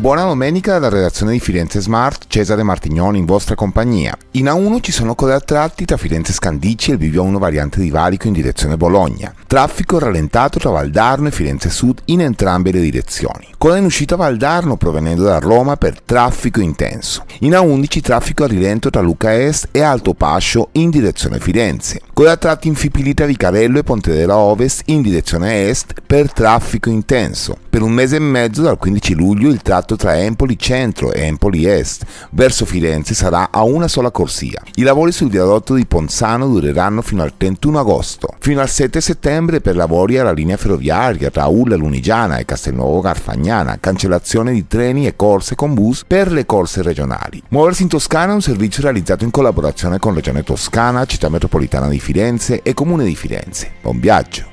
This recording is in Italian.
Buona domenica dalla redazione di Firenze Smart, Cesare Martignoni in vostra compagnia. In A1 ci sono code a tratti tra Firenze Scandici e il Bivio 1 variante di valico in direzione Bologna. Traffico rallentato tra Valdarno e Firenze Sud in entrambe le direzioni. Coda in uscita Valdarno provenendo da Roma per traffico intenso. In A11 traffico a rilento tra Luca Est e Alto Pascio in direzione Firenze. Coda a tratti in Fipilita Vicarello e Ponte della Ovest in direzione Est per traffico intenso. Per un mese e mezzo dal 15 luglio il tratto tratto tra Empoli Centro e Empoli Est verso Firenze sarà a una sola corsia. I lavori sul viadotto di Ponzano dureranno fino al 31 agosto. Fino al 7 settembre per lavori alla linea ferroviaria tra Ulla Lunigiana e Castelnuovo Garfagnana, cancellazione di treni e corse con bus per le corse regionali. Muoversi in Toscana è un servizio realizzato in collaborazione con Regione Toscana, Città Metropolitana di Firenze e Comune di Firenze. Buon viaggio!